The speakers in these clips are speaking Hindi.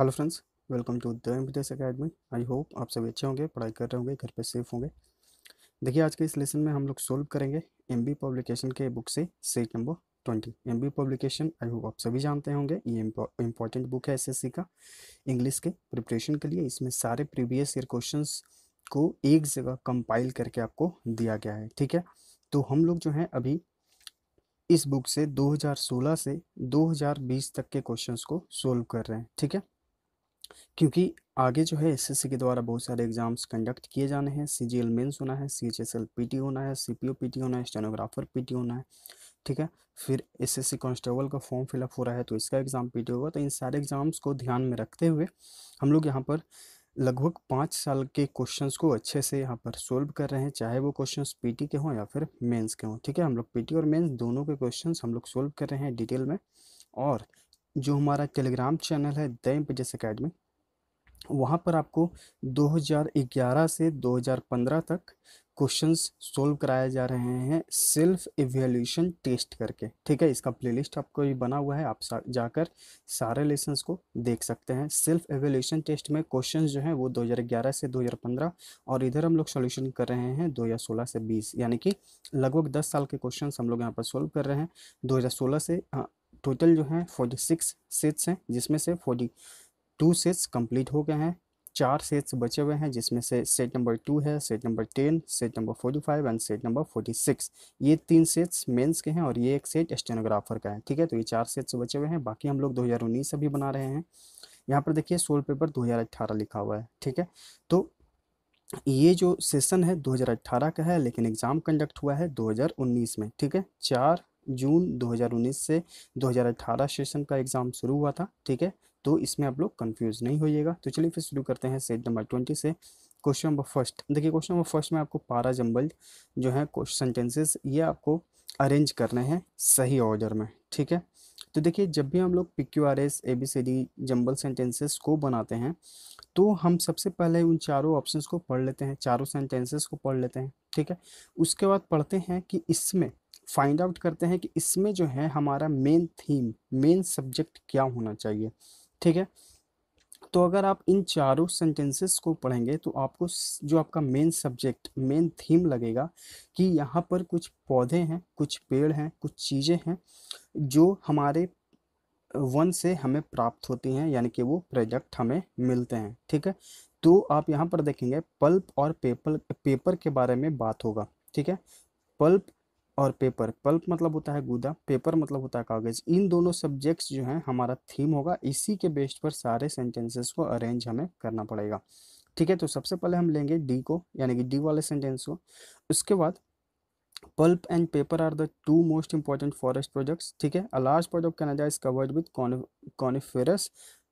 hello friends welcome to the विदेश अकेडमी आई होप आप सभी अच्छे होंगे पढ़ाई कर रहे होंगे घर पे सेफ होंगे देखिए आज के इस लेसन में हम लोग सोल्व करेंगे एम बी पब्लिकेशन के बुक से set number twenty MB publication I hope आप सभी जानते होंगे ये इंपॉर्टेंट बुक है एस का इंग्लिश के प्रिपरेशन के लिए इसमें सारे प्रीवियस ईयर क्वेश्चन को एक जगह कंपाइल करके आपको दिया गया है ठीक है तो हम लोग जो है अभी इस बुक से 2016 से 2020 तक के क्वेश्चंस को सोल्व कर रहे हैं ठीक है क्योंकि आगे जो है एस के द्वारा बहुत सारे एग्जाम्स कंडक्ट किए जाने हैं सी जी एल मेन्स होना है C H S L P T होना है C P O P T होना है स्टेनोग्राफर पी टी होना है ठीक है फिर एस एस सी कॉन्स्टेबल का फॉर्म फिलअप हो रहा है तो इसका एग्ज़ाम पी टी होगा तो इन सारे एग्ज़ाम्स को ध्यान में रखते हुए हम लोग यहाँ पर लगभग पाँच साल के क्वेश्चंस को अच्छे से यहाँ पर सोल्व कर रहे हैं चाहे वो क्वेश्चंस पीटी के हों या फिर मेंस के हों ठीक है हम लोग पीटी और मेंस दोनों के क्वेश्चंस हम लोग सोल्व कर रहे हैं डिटेल में और जो हमारा टेलीग्राम चैनल है द एम एस अकेडमी वहाँ पर आपको 2011 से 2015 तक क्वेश्चंस सोल्व कराए जा रहे हैं सेल्फ एवेल्यूशन टेस्ट करके ठीक है इसका प्लेलिस्ट आपको ये बना हुआ है आप सा, जाकर सारे लेसन्स को देख सकते हैं सेल्फ एवेल्यूशन टेस्ट में क्वेश्चंस जो हैं वो 2011 से 2015 और इधर हम लोग सॉल्यूशन कर रहे हैं 2016 से 20 यानी कि लगभग 10 साल के क्वेश्चन हम लोग यहाँ पर सोल्व कर रहे हैं दो से टोटल हाँ, जो है सिक्स सेट्स हैं जिसमें से फोर्टी टू सेट्स कंप्लीट हो गए हैं चार सेट्स बचे हुए हैं जिसमें से सेट नंबर टू है set number ten set number forty five and set number forty six ये तीन सेट्स मेंस के हैं और ये एक सेट स्टेनोग्राफर का है ठीक है तो ये चार सेट्स बचे हुए हैं बाकी हम लोग दो हज़ार उन्नीस अभी बना रहे हैं यहाँ पर देखिए सोल पेपर दो हज़ार अट्ठारह लिखा हुआ है ठीक है तो ये जो सेशन है अट्ठारह का है लेकिन एग्ज़ाम कंडक्ट हुआ है उन्नीस में ठीक है चार जून 2019 से 2018 सेशन का एग्ज़ाम शुरू हुआ था ठीक है तो इसमें आप लोग कन्फ्यूज नहीं होइएगा तो चलिए फिर शुरू करते हैं सेट नंबर ट्वेंटी से क्वेश्चन नंबर फर्स्ट देखिए क्वेश्चन नंबर फर्स्ट में आपको पारा जम्बल जो है सेंटेंसेस ये आपको अरेंज करने हैं सही ऑर्डर में ठीक है तो देखिए जब भी हम लोग P Q R S A B C D jumble sentences को बनाते हैं तो हम सबसे पहले उन चारों ऑप्शंस को पढ़ लेते हैं चारों सेंटेंसेस को पढ़ लेते हैं ठीक है उसके बाद पढ़ते हैं कि इसमें फाइंड आउट करते हैं कि इसमें जो है हमारा मेन थीम मेन सब्जेक्ट क्या होना चाहिए ठीक है तो अगर आप इन चारों सेंटेंसेस को पढ़ेंगे तो आपको जो आपका मेन सब्जेक्ट मेन थीम लगेगा कि यहाँ पर कुछ पौधे हैं कुछ पेड़ हैं कुछ चीज़ें हैं जो हमारे वन से हमें प्राप्त होती हैं यानी कि वो प्रोडक्ट हमें मिलते हैं ठीक है तो आप यहाँ पर देखेंगे पल्प और पेपर पेपर के बारे में बात होगा ठीक है पल्प और पेपर पल्प मतलब होता है गुदा पेपर मतलब होता है कागज इन दोनों सब्जेक्ट्स जो हैं हमारा थीम होगा इसी के बेस्ट पर सारे सेंटेंसेस को अरेंज हमें करना पड़ेगा ठीक है तो सबसे पहले हम लेंगे डी को यानी कि डी वाले सेंटेंस को उसके बाद pulp and paper are the two most important forest projects ठीक है a large part of canada is covered with coniferous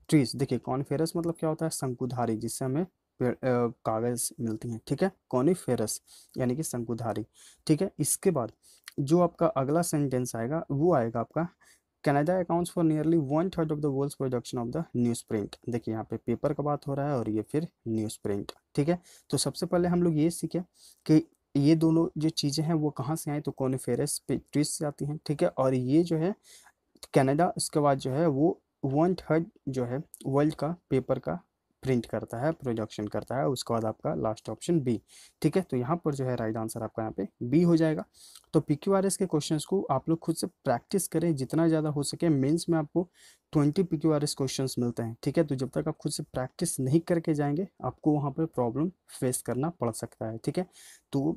trees देखिए कॉनिफेरस मतलब क्या होता है शंकुधारी जिससे हमें कागज मिलती हैं ठीक है कॉनिफेरस यानी कि शंकुधारी ठीक है इसके बाद जो आपका अगला सेंटेंस आएगा वो आएगा आपका Canada accounts for nearly one third of the world production of the newsprint देखिए यहाँ पे पेपर का बात हो रहा है और ये फिर न्यूज़ प्रिंट ठीक है तो सबसे पहले हम लोग ये सीखें कि ये दोनों जो चीज़ें हैं वो कहाँ से आए तो कॉनिफेरस ट्विस्ट से आती हैं ठीक है और ये जो है कनाडा उसके बाद जो है वो वन थर्ड जो है वर्ल्ड का पेपर का प्रिंट करता है प्रोजेक्शन करता है उसके बाद आपका लास्ट ऑप्शन बी ठीक है तो यहाँ पर जो है राइट आंसर आपका यहाँ पे बी हो जाएगा तो पी क्यू आर एस के क्वेश्चन को आप लोग खुद से प्रैक्टिस करें जितना ज़्यादा हो सके मेंस में आपको twenty P Q R S question मिलते हैं ठीक है तो जब तक आप खुद से प्रैक्टिस नहीं करके जाएंगे आपको वहाँ पर प्रॉब्लम फेस करना पड़ सकता है ठीक है तो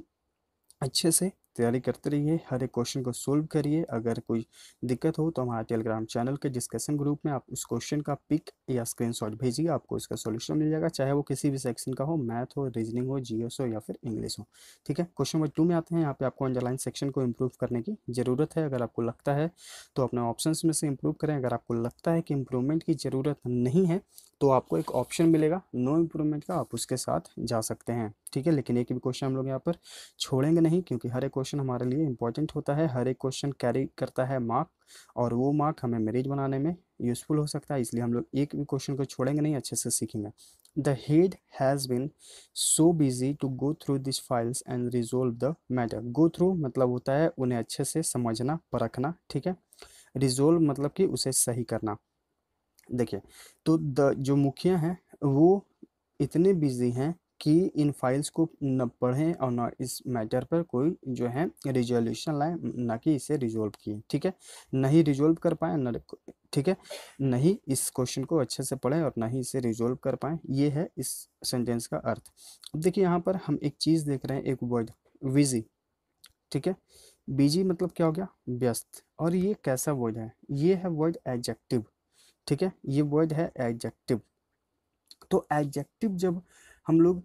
अच्छे से तैयारी करते रहिए हर एक क्वेश्चन को सोल्व करिए अगर कोई दिक्कत हो तो हमारे टेलीग्राम चैनल के डिस्कशन ग्रुप में आप उस क्वेश्चन का पिक या स्क्रीनशॉट भेजिए आपको इसका सॉल्यूशन मिल जाएगा चाहे वो किसी भी सेक्शन का हो मैथ हो रीजनिंग हो जी हो या फिर इंग्लिश हो ठीक है क्वेश्चन नंबर टू में आते हैं यहाँ पे आपको अंडरलाइन सेक्शन को इम्प्रूव करने की ज़रूरत है अगर आपको लगता है तो अपने ऑप्शन में से इम्प्रूव करें अगर आपको लगता है कि इम्प्रूवमेंट की ज़रूरत नहीं है तो आपको एक ऑप्शन मिलेगा नो इम्प्रूवमेंट का आप उसके साथ जा सकते हैं ठीक है लेकिन एक भी क्वेश्चन हम लोग यहाँ पर छोड़ेंगे नहीं क्योंकि हर एक क्वेश्चन हमारे लिए इंपॉर्टेंट होता है हर एक क्वेश्चन कैरी करता है मार्क और वो मार्क हमें मेरिज बनाने में यूज़फुल हो सकता है इसलिए हम लोग एक भी क्वेश्चन को छोड़ेंगे नहीं अच्छे से सीखेंगे the head has been so busy to go through this files and resolve the matter go through मतलब होता है उन्हें अच्छे से समझना परखना ठीक है रिजोल्व मतलब कि उसे सही करना देखिए तो द जो मुखिया हैं वो इतने बिजी हैं कि इन फाइल्स को न पढ़ें और ना इस मैटर पर कोई जो है रिजोल्यूशन लाए ना कि इसे रिजोल्व किए ठीक है नहीं रिजोल्व कर पाए ना ठीक है नहीं इस क्वेश्चन को अच्छे से पढ़ें और ना ही इसे रिजोल्व कर पाए ये है इस सेंटेंस का अर्थ अब देखिए यहाँ पर हम एक चीज़ देख रहे हैं एक वर्ड विजी ठीक है बीजी मतलब क्या हो गया व्यस्त और ये कैसा वर्ड है ये है वर्ड एडजेक्टिव ठीक है ये वर्ड है एडजेक्टिव तो एडजेक्टिव जब हम लोग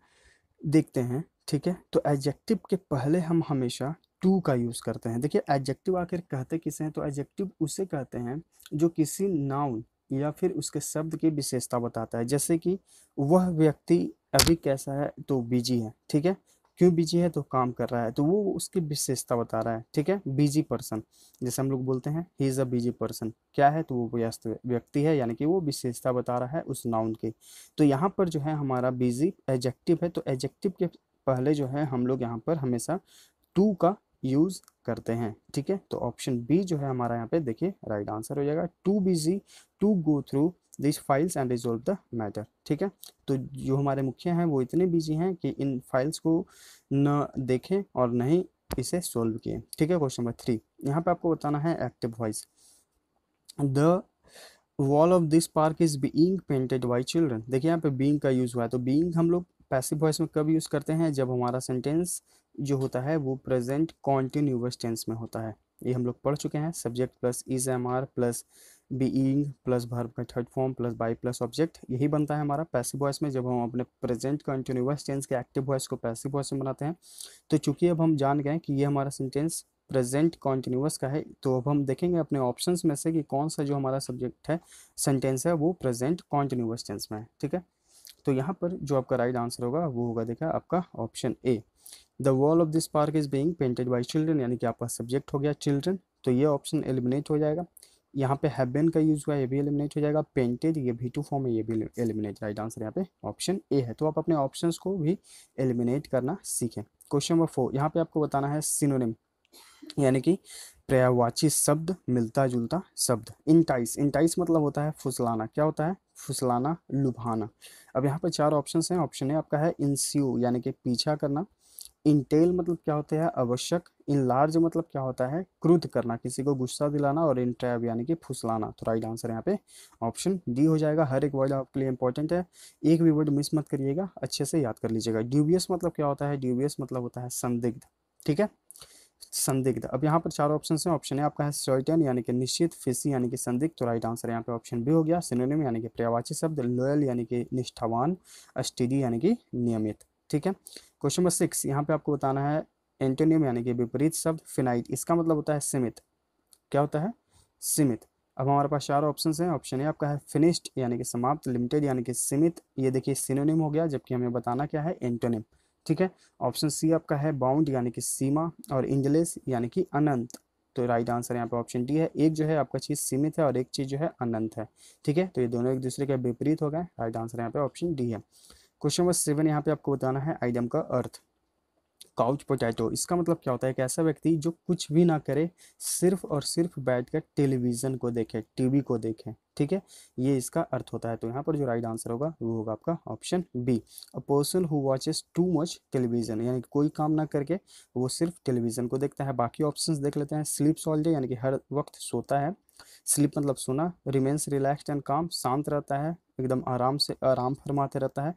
देखते हैं ठीक है तो एडजेक्टिव के पहले हम हमेशा टू का यूज़ करते हैं देखिए एडजेक्टिव आखिर कहते किसे हैं तो एडजेक्टिव उसे कहते हैं जो किसी नाउन या फिर उसके शब्द की विशेषता बताता है जैसे कि वह व्यक्ति अभी कैसा है तो बिजी है ठीक है क्यों बिजी है तो काम कर रहा है तो वो उसकी विशेषता बता रहा है ठीक है बिजी पर्सन जैसे हम लोग बोलते हैं he is a busy person क्या है तो वो व्यस्त व्यक्ति है यानी कि वो विशेषता बता रहा है उस नाउन की तो यहाँ पर जो है हमारा बिजी एजेक्टिव है तो एजेक्टिव के पहले जो है हम लोग यहाँ पर हमेशा टू का यूज़ करते हैं ठीक है तो ऑप्शन बी जो है हमारा यहाँ पे देखिए राइट आंसर हो जाएगा too busy to go through this files and resolve the matter ठीक है तो जो हमारे मुखिया हैं वो इतने बिजी हैं कि इन फाइल्स को न देखें और न ही इसे सोल्व किए ठीक है क्वेश्चन नंबर थ्री यहाँ पे आपको बताना है active voice the wall of this park is being painted by children देखिए यहाँ पे बींग का यूज़ हुआ है तो बींग हम लोग पैसिव वॉइस में कब यूज़ करते हैं जब हमारा सेंटेंस जो होता है वो प्रेजेंट कॉन्टिन्यूस टेंस में होता है ये हम लोग पढ़ चुके हैं subject plus is am are plus being plus verb का third form plus by plus object यही बनता है हमारा पैसिव वॉइस में जब हम अपने प्रेजेंट कंटिन्यूस टेंस के एक्टिव वॉइस को पैसिव वॉइस में बनाते हैं तो चूंकि अब हम जान गए कि ये हमारा सेंटेंस प्रेजेंट कॉन्टिन्यूस का है तो अब हम देखेंगे अपने ऑप्शन में से कि कौन सा जो हमारा सब्जेक्ट है सेंटेंस है वो प्रेजेंट कॉन्टिन्यूस टेंस में है ठीक है तो यहाँ पर जो आपका राइट आंसर होगा वो होगा देखा आपका option A the wall of this park is being painted by children यानी कि आपका सब्जेक्ट हो गया चिल्ड्रन तो ये ऑप्शन एलिमिनेट हो जाएगा यहाँ पे हैबेन का यूज़ हुआ ये भी एलिमिनेट हो जाएगा पेंटेड ये भी टू फॉर्म है ये भी एलिमिनेट राइट आंसर यहाँ पे ऑप्शन ए है तो आप अपने ऑप्शन को भी एलिमिनेट करना सीखें क्वेश्चन नंबर फोर यहाँ पे आपको बताना है सिनोनिम यानी कि पर्यावाची शब्द मिलता जुलता शब्द इंटाइस इंटाइस मतलब होता है फुसलाना क्या होता है फुसलाना लुभाना अब यहाँ पर चार ऑप्शन हैं ऑप्शन ए आपका है इंस्यू यानी कि पीछा करना इंटेल मतलब क्या होता है आवश्यक इन लार्ज मतलब क्या होता है क्रुद्ध करना किसी को गुस्सा दिलाना और इंट्रैब यानी कि फुसलाना तो राइट आंसर यहाँ पे ऑप्शन डी हो जाएगा हर एक वर्ड आपके लिए इंपॉर्टेंट है एक भी वर्ड मिस मत करिएगा अच्छे से याद कर लीजिएगा ड्यूबियस मतलब क्या होता है ड्यूबियस मतलब होता है संदिग्ध ठीक है संदिग्ध अब यहाँ पर चार ऑप्शन है ऑप्शन है आपका है सर्टन यानी कि निश्चित फिसी यानी कि संदिग्ध तो राइट आंसर यहाँ पे ऑप्शन बी हो गया सिनोनिम यानी कि पर्यावाची शब्द लोयल यानी कि निष्ठावान अस्टिडी यानी कि नियमित ठीक है क्वेश्चन नंबर सिक्स यहाँ पे आपको बताना है एंटोनियम यानी कि विपरीत शब्द फिनाइट इसका मतलब होता है सीमित क्या होता है सीमित अब हमारे पास चार ऑप्शन हैं ऑप्शन ए आपका है फिनिश्ड यानी कि समाप्त लिमिटेड यानी कि सीमित ये देखिए सिनोनियम हो गया जबकि हमें बताना क्या है एंटोनियम ठीक है ऑप्शन सी आपका है बाउंड यानी कि सीमा और इंजलेस यानी कि अनंत तो राइट आंसर यहाँ पे ऑप्शन डी है एक जो है आपका चीज़ सीमित है और एक चीज़ जो है अनंत है ठीक है तो ये दोनों एक दूसरे के विपरीत हो गए राइट आंसर यहाँ पे ऑप्शन डी है क्वेश्चन नंबर सेवन यहाँ पे आपको बताना है आइडम का अर्थ काउच पोटैटो इसका मतलब क्या होता है एक ऐसा व्यक्ति जो कुछ भी ना करे सिर्फ और सिर्फ बैठ कर टेलीविज़न को देखे टीवी को देखे ठीक है ये इसका अर्थ होता है तो यहाँ पर जो राइट आंसर होगा वो होगा आपका option B a person who watches too much television यानी कोई काम ना करके वो सिर्फ टेलीविज़न को देखता है बाकी ऑप्शंस देख लेते हैं स्लीप ऑल यानी कि हर वक्त सोता है स्लीप मतलब सोना रिमेन्स रिलैक्स एंड काम शांत रहता है एकदम आराम से आराम फरमाते रहता है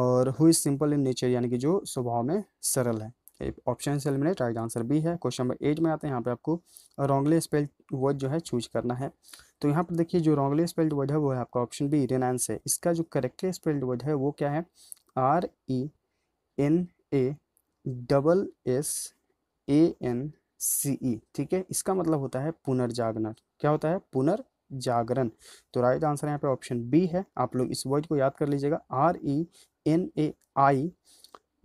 और who is simple in nature यानी कि जो स्वभाव में सरल है ऑप्शन से एलिमिनेट राइट आंसर बी है क्वेश्चन नंबर एट में आते हैं यहाँ पे आपको रॉन्गली स्पेल्ड वर्ड जो है चूज करना है तो यहाँ पर देखिए जो रॉन्गली स्पेल्ड वर्ड है वो है आपका ऑप्शन बी रेनांस है इसका जो करेक्टली स्पेल्ड वर्ड है वो क्या है R E N A double S A N C E ठीक है इसका मतलब होता है पुनर्जागरण क्या होता है पुनर्जागरण तो राइट आंसर यहाँ पे ऑप्शन बी है आप लोग इस वर्ड को याद कर लीजिएगा R E N A I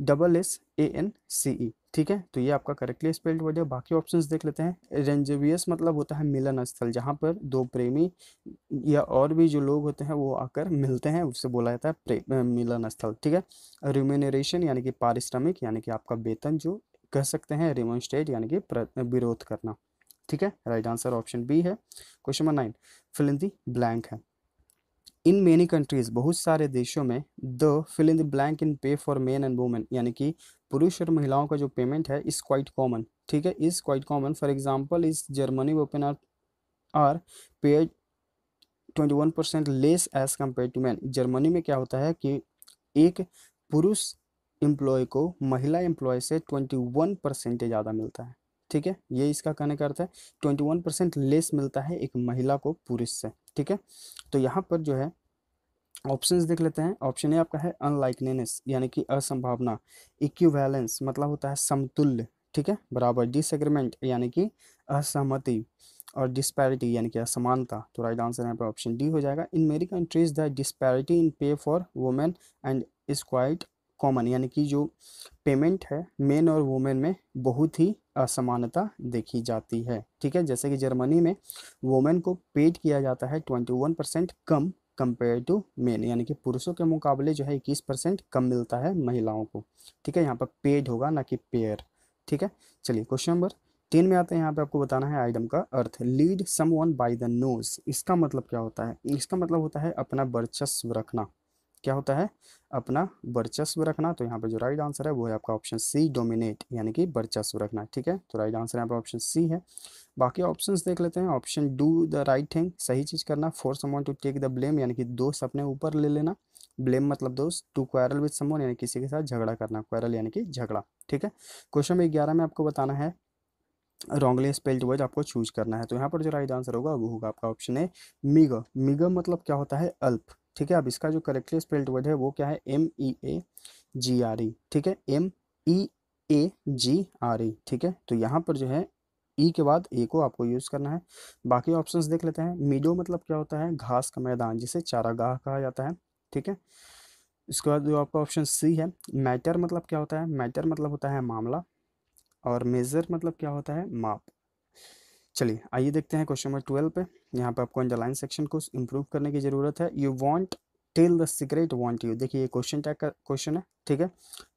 double S A N C E ठीक है तो ये आपका करेक्टली स्पेल्ड वर्ड है बाकी ऑप्शंस देख लेते हैं रेंजवियस मतलब होता है मिलन स्थल जहाँ पर दो प्रेमी या और भी जो लोग होते हैं वो आकर मिलते हैं उससे बोला जाता है मिलन स्थल ठीक है रिम्यूनरेशन यानी कि पारिश्रमिक यानी कि आपका वेतन जो कह सकते हैं रिमोन्स्ट्रेट यानी कि विरोध करना ठीक है राइट आंसर ऑप्शन बी है question number nine fill in the blank है इन मेनी कंट्रीज बहुत सारे देशों में the fill in the blank in pay for main and women यानी कि पुरुष और महिलाओं का जो पेमेंट है इज़ क्वाइट कॉमन ठीक है is quite common for example is Germany women are are paid twenty one percent less as compare to man Germany में क्या होता है कि एक पुरुष एम्प्लॉय को महिला एम्प्लॉय से ट्वेंटी वन परसेंट ज़्यादा मिलता है ठीक है ये इसका कहने का अर्थ है ट्वेंटी वन परसेंट लेस मिलता है एक महिला को पुरुष से ठीक है तो यहाँ पर जो है ऑप्शन देख लेते हैं ऑप्शन ए आपका है अनलाइकनेस यानी कि असंभावना इक्यूवैलेंस मतलब होता है समतुल्य ठीक है बराबर डिसएग्रीमेंट यानी कि असहमति और डिस्पैरिटी यानी कि असमानता तो राइट आंसर यहाँ पर ऑप्शन डी हो जाएगा इन मेरी countries the disparity in pay for women and is quite common यानी कि जो पेमेंट है मेन और वुमेन में बहुत ही असमानता देखी जाती है ठीक है जैसे कि जर्मनी में वुमेन को पेड किया जाता है ट्वेंटी वन परसेंट कम कंपेयर टू मेन यानी कि पुरुषों के मुकाबले जो है इक्कीस परसेंट कम मिलता है महिलाओं को ठीक है यहाँ पर पेड होगा ना कि पेयर ठीक है चलिए क्वेश्चन नंबर तीन में आते हैं यहाँ पे आपको बताना है आइटम का अर्थ lead someone by the nose इसका मतलब क्या होता है इसका मतलब होता है अपना वर्चस्व रखना क्या होता है अपना वर्चस्व रखना तो यहाँ पे जो राइट आंसर है वो है आपका ऑप्शन सी डोमिनेट यानी कि वर्चस्व रखना ठीक है तो राइट आंसर यहाँ पे ऑप्शन सी है बाकी ऑप्शंस देख लेते हैं option do the right thing सही चीज़ करना for someone to take the blame यानी कि दोस्त अपने ऊपर ले लेना ब्लेम मतलब दोस्त टू क्वारल विद समवन यानी किसी के साथ झगड़ा करना क्वारल यानी कि झगड़ा ठीक है क्वेश्चन में ग्यारह में आपको बताना है रॉन्गली स्पेल्ड वर्ड आपको चूज करना है तो यहाँ पर जो राइट आंसर होगा वो होगा आपका ऑप्शन है मिग मिग मतलब क्या होता है अल्प ठीक है अब इसका जो करेक्टली स्पेल्ड वर्ड है वो क्या है एम ई ए जी आर ई ठीक है एम ई ए जी आर ई ठीक है तो यहाँ पर जो है ई e के बाद ए को आपको यूज़ करना है बाकी ऑप्शंस देख लेते हैं मीडो मतलब क्या होता है घास का मैदान जिसे चारागाह कहा जाता है ठीक है इसके बाद जो आपका ऑप्शन सी है मैटर मतलब क्या होता है मैटर मतलब होता है मामला और मेज़र मतलब क्या होता है माप चलिए आइए देखते हैं क्वेश्चन नंबर ट्वेल्व पे यहाँ पे आपको अंडरलाइन सेक्शन को इम्प्रूव करने की ज़रूरत है you won't tell the secret won't you देखिए ये क्वेश्चन टैग का क्वेश्चन है ठीक है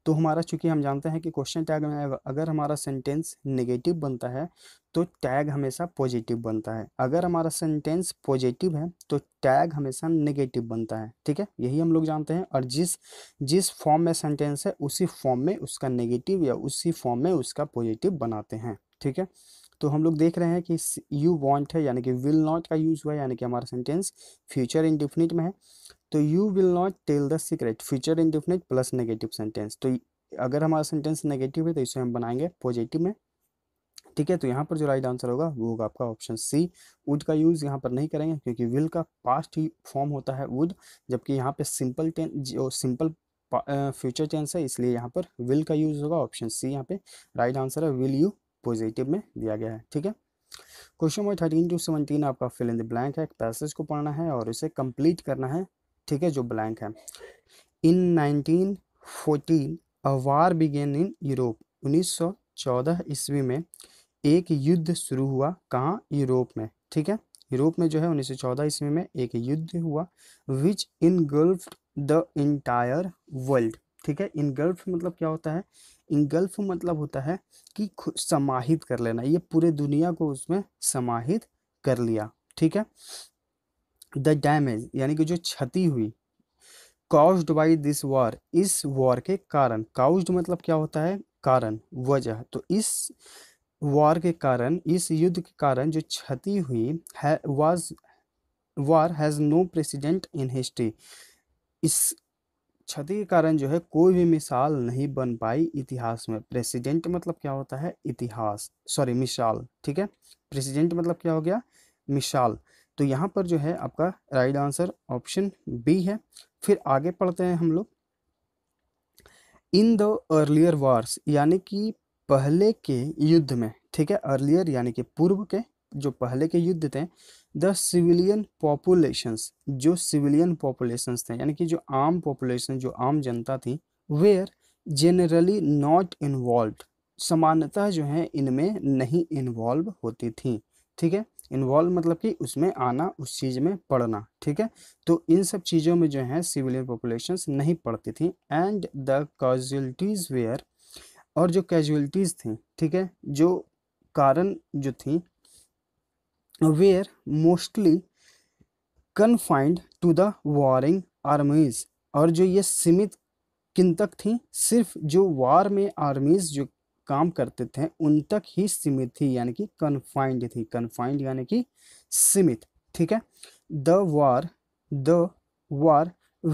तो हमारा चूंकि हम जानते हैं कि क्वेश्चन टैग में अगर हमारा सेंटेंस नेगेटिव बनता है तो टैग हमेशा पॉजिटिव बनता है अगर हमारा सेंटेंस पॉजिटिव है तो टैग हमेशा नेगेटिव बनता है ठीक है यही हम लोग जानते हैं और जिस जिस फॉर्म में सेंटेंस है उसी फॉर्म में उसका नेगेटिव या उसी फॉर्म में उसका पॉजिटिव बनाते हैं ठीक है तो हम लोग देख रहे हैं कि यू वॉन्ट है यानी कि विल नॉट का यूज हुआ यानी कि हमारा सेंटेंस फ्यूचर इंडिफिनिट में है तो you will not tell the secret future indefinite plus negative sentence तो अगर हमारा सेंटेंस नेगेटिव है तो इसे हम बनाएंगे पॉजिटिव में ठीक है तो यहाँ पर जो राइट आंसर होगा वो होगा आपका ऑप्शन सी वुड का यूज़ यहाँ पर नहीं करेंगे क्योंकि विल का पास्ट ही फॉर्म होता है वुड जबकि यहाँ पे सिंपल टें जो सिंपल फ्यूचर टेंस है इसलिए यहाँ पर विल का यूज़ होगा ऑप्शन सी यहाँ पे राइट आंसर है विल यू पॉजिटिव में दिया गया है ठीक है question number thirteen to seventeen आपका फिल इन द ब्लैंक है पैसेज को पढ़ना है और इसे कंप्लीट करना है ठीक है जो ब्लैंक है in nineteen fourteen a war began in Europe 1914 ईस्वी में एक युद्ध शुरू हुआ कहाँ यूरोप में ठीक है यूरोप में जो है 1914 ईस्वी में एक युद्ध हुआ which engulfed the entire world ठीक है इनगल्फ मतलब क्या होता है इंगल्फ मतलब होता है कि समाहित कर लेना ये पूरे दुनिया को उसमें समाहित कर लिया ठीक है द डैमेज यानी कि जो क्षति हुई काउज्ड बाई दिस वॉर इस वॉर के कारण काउस्ड मतलब क्या होता है कारण वजह तो इस वॉर के कारण इस युद्ध के कारण जो क्षति हुई है was war has no precedent in history इस क्षति के कारण जो है कोई भी मिसाल नहीं बन पाई इतिहास में प्रेसिडेंट मतलब क्या होता है इतिहास सॉरी मिसाल ठीक है प्रेसिडेंट मतलब क्या हो गया मिसाल तो यहाँ पर जो है आपका राइट आंसर ऑप्शन बी है फिर आगे पढ़ते हैं हम लोग इन द अर्लियर वार्स यानी कि पहले के युद्ध में ठीक है अर्लियर यानी कि पूर्व के जो पहले के युद्ध थे द सिविलियन पॉपुलेशंस जो सिविलियन पॉपुलेशंस थे यानी कि जो आम पॉपुलेशन जो आम जनता थी वेयर जनरली नॉट इन्वॉल्व सामान्यतः जो है इनमें नहीं इन्वॉल्व होती थी ठीक है इन्वॉल्व मतलब कि उसमें आना उस चीज़ में पढ़ना ठीक है तो इन सब चीज़ों में जो है सिविलियन पॉपुलेशंस नहीं पढ़ती थी एंड द कैजुअलिटीज़ वेयर और जो कैजुअलिटीज़ थी ठीक है जो कारण जो थी were mostly confined to the warring armies और जो ये सीमित किन तक थी सिर्फ जो वार में आर्मीज जो काम करते थे उन तक ही सीमित थी यानी कि कन्फाइंड थी कन्फाइंड यानी कि सीमित ठीक है the war the war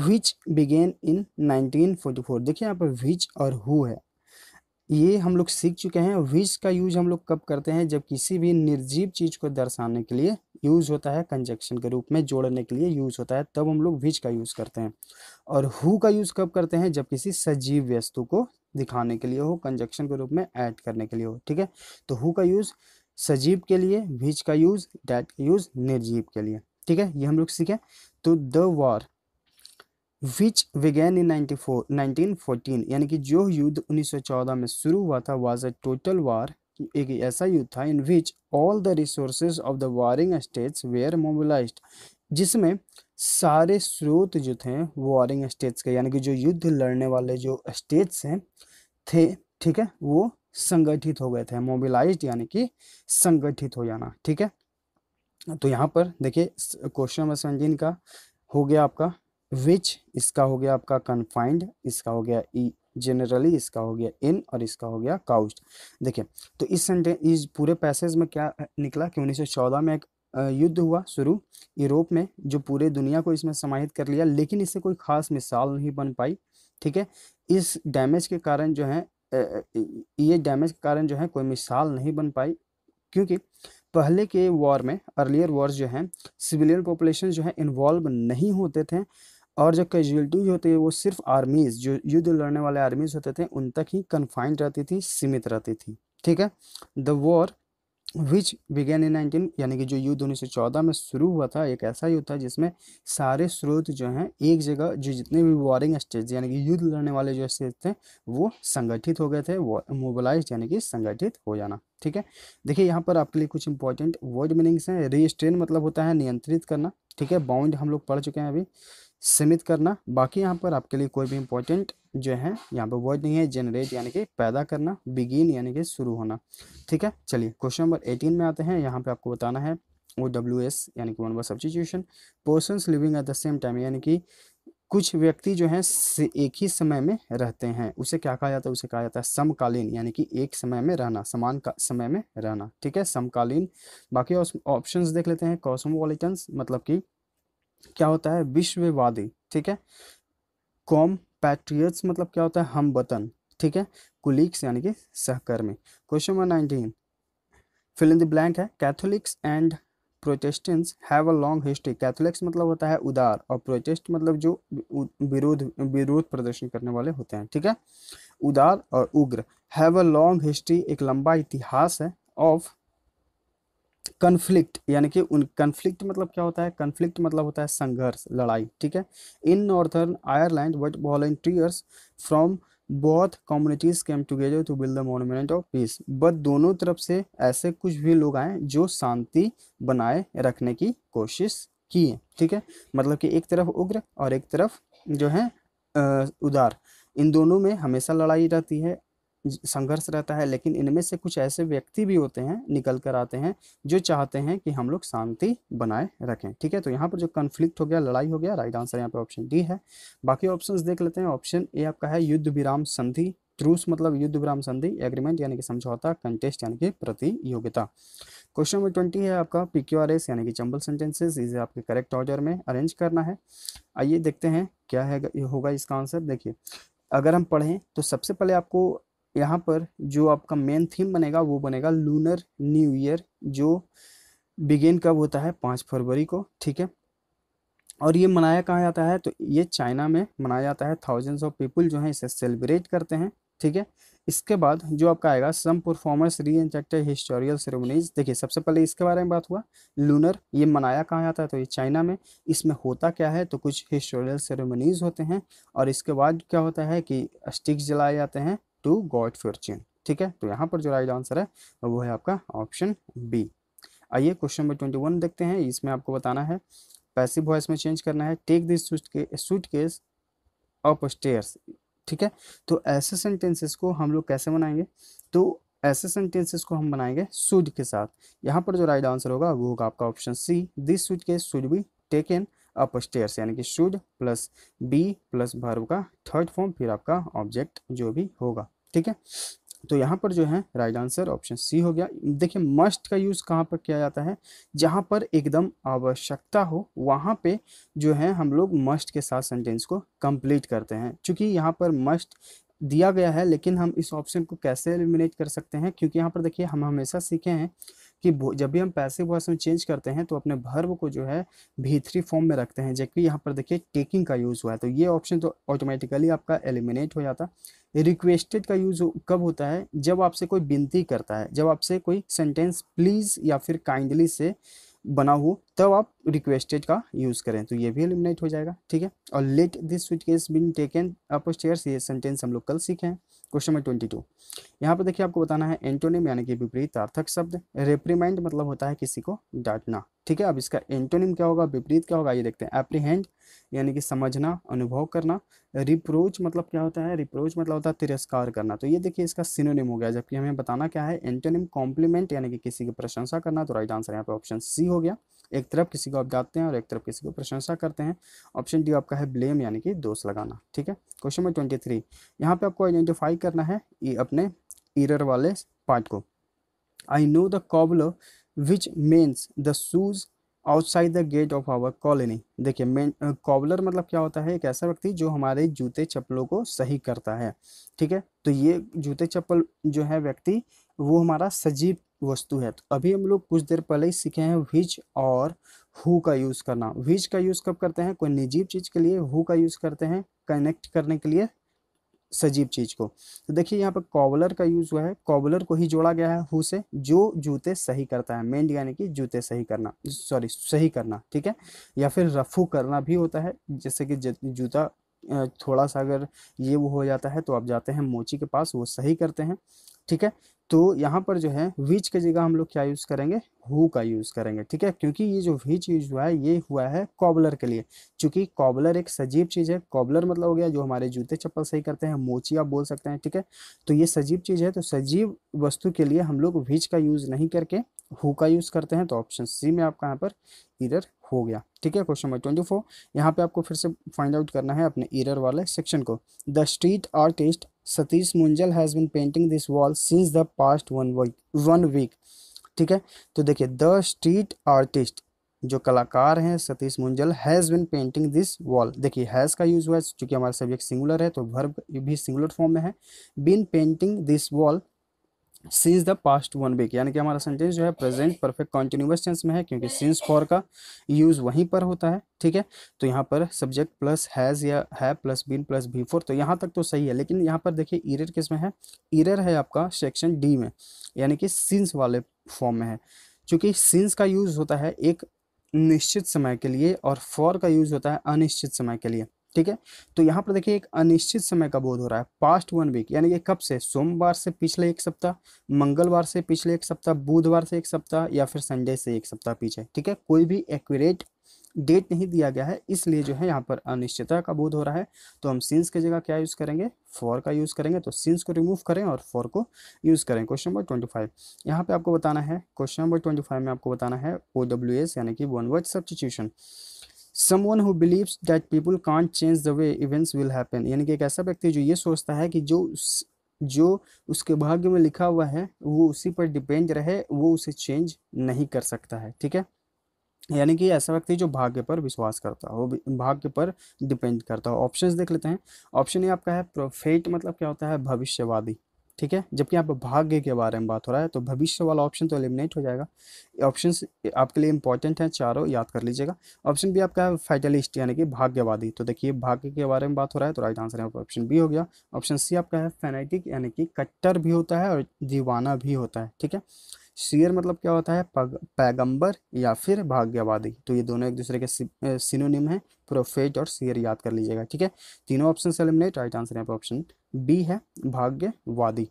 which began in 1944 देखिए यहाँ पर विच और हु है ये हम लोग सीख चुके हैं विच का यूज हम लोग कब करते हैं जब किसी भी निर्जीव चीज़ को दर्शाने के लिए यूज़ होता है कंजक्शन के रूप में जोड़ने के लिए यूज़ होता है तब हम लोग विच का यूज़ करते हैं और हु का यूज़ कब करते हैं जब किसी सजीव वस्तु को दिखाने के लिए हो कंजक्शन के रूप में ऐड करने के लिए हो ठीक है तो हु का यूज़ सजीव के लिए विच का यूज़ डैट का यूज़ निर्जीव के लिए ठीक है ये हम लोग सीखें तो the war which began in nineteen 1914 यानी कि जो युद्ध 1914 में शुरू हुआ था वाज अ टोटल वार एक ऐसा युद्ध था in which all the resources of the warring states were mobilise जिसमें सारे स्रोत जो थे वारिंग स्टेट्स के यानी कि जो युद्ध लड़ने वाले जो स्टेट्स हैं थे ठीक है वो संगठित हो गए थे मोबिलाइज यानी कि संगठित हो जाना ठीक है तो यहाँ पर देखिए क्वेश्चन नंबर सेवनटीन का हो गया आपका विच इसका हो गया आपका कन्फाइंड इसका हो गया ई e, जनरली इसका हो गया इन और इसका हो गया काउस्ट देखिए तो इस सेंटेंस इस पूरे पैसेज में क्या निकला कि उन्नीस में एक युद्ध हुआ शुरू यूरोप में जो पूरे दुनिया को इसमें समाहित कर लिया लेकिन इससे कोई खास मिसाल नहीं बन पाई ठीक है इस डैमेज के कारण जो है ये डैमेज के कारण जो है कोई मिसाल नहीं बन पाई क्योंकि पहले के वॉर में अर्लियर वॉर्स जो हैं सिविलियन पॉपुलेशन जो है इन्वॉल्व नहीं होते थे और जो कैजुअलिटी होती है वो सिर्फ आर्मीज़ जो युद्ध लड़ने वाले आर्मीज़ होते थे उन तक ही कन्फाइंड रहती थी सीमित रहती थी ठीक है the war which began in nineteen यानी कि जो युद्ध उन्नीस सौ चौदह में शुरू हुआ था एक ऐसा युद्ध था जिसमें सारे स्रोत जो हैं एक जगह जो जितने भी वॉरिंग स्टेट यानी कि युद्ध लड़ने वाले जो स्टेट थे वो संगठित हो गए थे मोबलाइज यानी कि संगठित हो जाना ठीक है देखिए यहाँ पर आपके लिए कुछ इंपॉर्टेंट वर्ड मीनिंग्स हैं रिस्ट्रेन मतलब होता है नियंत्रित करना ठीक है बाउंड हम लोग पढ़ चुके हैं अभी सीमित करना बाकी यहाँ पर आपके लिए कोई भी इंपॉर्टेंट जो है यहाँ पर वर्ड नहीं है जनरेट यानी कि पैदा करना बिगिन यानी कि शुरू होना ठीक है चलिए क्वेश्चन नंबर एटीन में आते हैं यहाँ पे आपको बताना है ओ डब्ल्यू एस यानी कि one bus substitution person living at the same time यानी कि कुछ व्यक्ति जो हैं एक ही समय में रहते हैं उसे क्या कहा जाता है उसे कहा जाता है समकालीन यानी कि एक समय में रहना समान का समय में रहना ठीक है समकालीन बाकी ऑप्शंस देख लेते हैं कॉस्मोपॉलिटन्स मतलब कि क्या होता है विश्ववादी ठीक है कॉम पैट्रियट्स मतलब क्या होता है हम वतन ठीक है कुलीग्स यानी कि सहकर्मी question number nineteen fill in the blank है Catholics and Protestants have a long history Catholics मतलब होता है उदार और प्रोटेस्ट मतलब जो विरोध विरोध प्रदर्शन करने वाले होते हैं ठीक है उदार और उग्र हैव अ लॉन्ग हिस्ट्री एक लंबा इतिहास है ऑफ कन्फ्लिक्ट यानी कि उन कन्फ्लिक्ट मतलब क्या होता है कन्फ्लिक्ट मतलब होता है संघर्ष लड़ाई ठीक है in Northern Ireland what volunteers from both communities came together to build the monument of peace but दोनों तरफ से ऐसे कुछ भी लोग आए जो शांति बनाए रखने की कोशिश की है ठीक है मतलब कि एक तरफ उग्र और एक तरफ जो है उदार इन दोनों में हमेशा लड़ाई रहती है संघर्ष रहता है लेकिन इनमें से कुछ ऐसे व्यक्ति भी होते हैं निकल कर आते हैं जो चाहते हैं कि हम लोग शांति बनाए रखें ठीक है तो यहाँ पर जो कन्फ्लिक्ट हो गया लड़ाई हो गया राइट आंसर यहाँ पर ऑप्शन डी है बाकी ऑप्शन देख लेते हैं ऑप्शन ए आपका है युद्ध विराम संधि ट्रूस मतलब युद्ध विराम संधि एग्रीमेंट यानी कि समझौता कंटेस्ट यानी कि प्रतियोगिता क्वेश्चन नंबर ट्वेंटी है आपका पी क्यू आर एस यानी कि चंबल सेंटेंसेस इसे आपके करेक्ट ऑर्डर में अरेंज करना है आइए देखते हैं क्या है होगा इसका आंसर देखिए अगर हम पढ़ें तो सबसे पहले आपको यहाँ पर जो आपका मेन थीम बनेगा वो बनेगा लूनर न्यू ईयर जो बिगेन कब होता है पाँच फरवरी को ठीक है और ये मनाया कहाँ जाता है तो ये चाइना में मनाया जाता है थाउजेंड्स ऑफ पीपल जो हैं इसे सेलिब्रेट करते हैं ठीक है इसके बाद जो आपका आएगा some performers reenacted historical ceremonies देखिए सबसे पहले इसके बारे में बात हुआ लूनर ये मनाया कहाँ जाता है तो ये चाइना में इसमें होता क्या है तो कुछ हिस्टोरियल सेरेमनीज होते हैं और इसके बाद क्या होता है कि स्टिक्स जलाए जाते हैं टू गॉड क्वेश्चन ठीक है तो यहाँ पर जो राइट आंसर है वो है आपका ऑप्शन बी आइए क्वेश्चन नंबर ट्वेंटी वन देखते हैं इसमें आपको बताना है पैसिव वॉइस में चेंज करना है take this suitcase upstairs ठीक है तो ऐसे सेंटेंसेस को हम लोग कैसे बनाएंगे तो ऐसे सेंटेंसेस को हम बनाएंगे सूड के साथ यहाँ पर जो राइट आंसर होगा वो होगा आपका option C this suitcase should be taken upstairs यानी कि should plus be plus verb का थर्ड फॉर्म फिर आपका ऑब्जेक्ट जो भी होगा ठीक है तो यहाँ पर जो है राइट आंसर ऑप्शन सी हो गया देखिए मस्ट का यूज़ कहाँ पर किया जाता है जहाँ पर एकदम आवश्यकता हो वहाँ पे जो है हम लोग मस्ट के साथ सेंटेंस को कंप्लीट करते हैं क्योंकि यहाँ पर मस्ट दिया गया है लेकिन हम इस ऑप्शन को कैसे एलिमिनेट कर सकते हैं क्योंकि यहाँ पर देखिए हम हमेशा सीखे हैं कि जब भी हम पैसिव वॉइस में चेंज करते हैं तो अपने भर्व को जो है भीतरी फॉर्म में रखते हैं जबकि यहाँ पर देखिए टेकिंग का यूज़ हुआ है तो ये ऑप्शन तो ऑटोमेटिकली आपका एलिमिनेट हो जाता रिक्वेस्टेड का यूज़ कब होता है जब आपसे कोई विनती करता है जब आपसे कोई सेंटेंस प्लीज़ या फिर काइंडली से बना हो तब तो आप रिक्वेस्टेड का यूज़ करें तो ये भी एलिमिनेट हो जाएगा ठीक है और let this suitcase been taken upstairs ये सेंटेंस हम लोग कल सीखें क्वेश्चन नंबर ट्वेंटी टू यहाँ पर देखिए आपको बताना है एंटोनिम यानी कि विपरीत अर्थक शब्द रेप्रीमाइंड मतलब होता है किसी को डांटना ठीक है अब इसका एंटोनिम क्या होगा विपरीत क्या होगा ये देखते हैं एप्रीहेंड यानी कि समझना अनुभव करना रिप्रोच मतलब क्या होता है रिप्रोच मतलब होता है तिरस्कार करना तो ये देखिए इसका सिनोनिम हो गया जबकि हमें बताना क्या है एंटोनिम कॉम्प्लीमेंट यानी कि किसी की प्रशंसा करना तो राइट आंसर यहाँ पर ऑप्शन सी हो गया एक तरफ किसी को आप डांटते हैं और एक तरफ किसी को प्रशंसा करते हैं ऑप्शन डी आपका है ब्लेम यानी कि दोष लगाना ठीक है क्वेश्चन नंबर ट्वेंटी थ्री यहाँ पे आपको आइडेंटिफाई करना है ये अपने ईरर वाले पार्ट को I know the cobbler which means the shoes outside the gate of our colony देखिए मेन कॉबलर मतलब क्या होता है एक ऐसा व्यक्ति जो हमारे जूते चप्पलों को सही करता है ठीक है तो ये जूते चप्पल जो है व्यक्ति वो हमारा सजीव वस्तु है तो अभी हम लोग कुछ देर पहले ही सीखे हैं विच और हु का यूज़ करना विच का यूज़ कब करते हैं कोई निजीव चीज़ के लिए हु का यूज़ करते हैं कनेक्ट करने के लिए सजीव चीज़ को तो देखिए यहाँ पर कॉबलर का यूज़ हुआ है कॉबलर को ही जोड़ा गया है हु से जो जूते सही करता है मेन यानी कि जूते सही करना सॉरी सही करना ठीक है या फिर रफू करना भी होता है जैसे कि जूता थोड़ा सा अगर ये वो हो जाता है तो आप जाते हैं मोची के पास वो सही करते हैं ठीक है तो यहाँ पर जो है विच की जगह हम लोग क्या यूज़ करेंगे हु का यूज़ करेंगे ठीक है क्योंकि ये जो विच यूज हुआ है ये हुआ है कॉबलर के लिए चूँकि कॉबलर एक सजीव चीज़ है कॉबलर मतलब हो गया जो हमारे जूते चप्पल सही करते हैं मोची आप बोल सकते हैं ठीक है तो ये सजीव चीज़ है तो सजीव वस्तु के लिए हम लोग विच का यूज़ नहीं करके हु का यूज़ करते हैं तो ऑप्शन सी में आपका यहाँ पर इधर हो गया ठीक है क्वेश्चन नंबर ट्वेंटी फोर यहाँ पे आपको फिर से फाइंड आउट करना है अपने इरर वाले सेक्शन को the street artist Satish Munjal has been painting this wall since the past one week one week ठीक है तो देखिए द स्ट्रीट आर्टिस्ट जो कलाकार हैं Satish Munjal has been painting this wall देखिए हैज़ का यूज़ हुआ है चूँकि हमारा सब्जेक्ट सिंगुलर है तो वर्ब भी सिंगुलर फॉर्म में है been painting this wall since the past one week यानी कि हमारा सेंटेंस जो है प्रेजेंट परफेक्ट कॉन्टिन्यूस टेंस में है क्योंकि सिंस फॉर का यूज़ वहीं पर होता है ठीक है तो यहाँ पर सब्जेक्ट प्लस हैज़ या है plus been plus B four तो यहाँ तक तो सही है लेकिन यहाँ पर देखिए इरर किस में है इरर है आपका सेक्शन डी में यानी कि सिंस वाले फॉर्म में है क्योंकि सिंस का यूज़ होता है एक निश्चित समय के लिए और फॉर का यूज़ होता है अनिश्चित समय के लिए ठीक है तो यहाँ पर देखिए एक अनिश्चित समय का बोध हो रहा है पास्ट वन वीक यानी कि कब से सोमवार से पिछले एक सप्ताह मंगलवार से पिछले एक सप्ताह बुधवार से एक सप्ताह या फिर संडे से एक सप्ताह पीछे ठीक है कोई भी एक्यूरेट डेट नहीं दिया गया है इसलिए जो है यहाँ पर अनिश्चितता का बोध हो रहा है तो हम सिंस की जगह क्या यूज़ करेंगे फॉर का यूज़ करेंगे तो सिंस को रिमूव करें और फॉर को यूज़ करें क्वेश्चन नंबर ट्वेंटी फाइव यहाँ पर आपको बताना है क्वेश्चन नंबर ट्वेंटी फाइव में आपको बताना है ओ डब्ल्यू एस यानी कि one word substitution one who believes that people can't change the way events will happen यानी कि एक ऐसा व्यक्ति जो ये सोचता है कि जो जो उसके भाग्य में लिखा हुआ है वो उसी पर डिपेंड रहे वो उसे चेंज नहीं कर सकता है ठीक है यानी कि ऐसा व्यक्ति जो भाग्य पर विश्वास करता हो भाग्य पर डिपेंड करता हो ऑप्शंस देख लेते हैं ऑप्शन ये आपका है प्रोफेट मतलब क्या होता है भविष्यवादी ठीक है जबकि यहाँ पर भाग्य के बारे में बात हो रहा है तो भविष्य वाला ऑप्शन तो एलिमिनेट हो जाएगा ऑप्शन आपके लिए इंपॉर्टेंट हैं चारों याद कर लीजिएगा ऑप्शन बी आपका है फैटलिस्ट यानी कि भाग्यवादी तो देखिए भाग्य के बारे में बात हो रहा है तो राइट आंसर यहाँ पर ऑप्शन बी हो गया ऑप्शन सी आपका है फेनेटिक यानी कि कट्टर भी होता है और दीवाना भी होता है ठीक है शेयर मतलब क्या होता है पैगम्बर पैगंबर या फिर भाग्यवादी तो ये दोनों एक दूसरे के सिनोनिम है प्रोफेट और शेयर याद कर लीजिएगा ठीक है तीनों ऑप्शन एलिमिनेट राइट आंसर यहाँ पर ऑप्शन बी है भाग्यवादी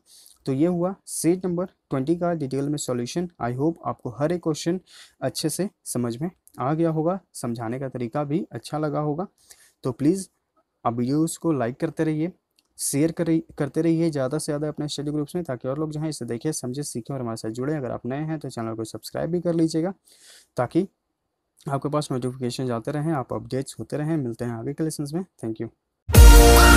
तो ये हुआ सेज नंबर ट्वेंटी का डिटेल में सॉल्यूशन आई होप आपको हर एक क्वेश्चन अच्छे से समझ में आ गया होगा समझाने का तरीका भी अच्छा लगा होगा तो प्लीज़ आप वीडियोज़ को लाइक करते रहिए शेयर करते रहिए ज़्यादा से ज़्यादा अपने स्टडी ग्रुप्स में ताकि और लोग जहाँ इसे देखें समझें सीखें और हमारे साथ जुड़ें अगर आप नए हैं तो चैनल को सब्सक्राइब भी कर लीजिएगा ताकि आपके पास नोटिफिकेशन जाते रहें आप अपडेट्स होते रहें मिलते हैं आगे के लेसन में थैंक यू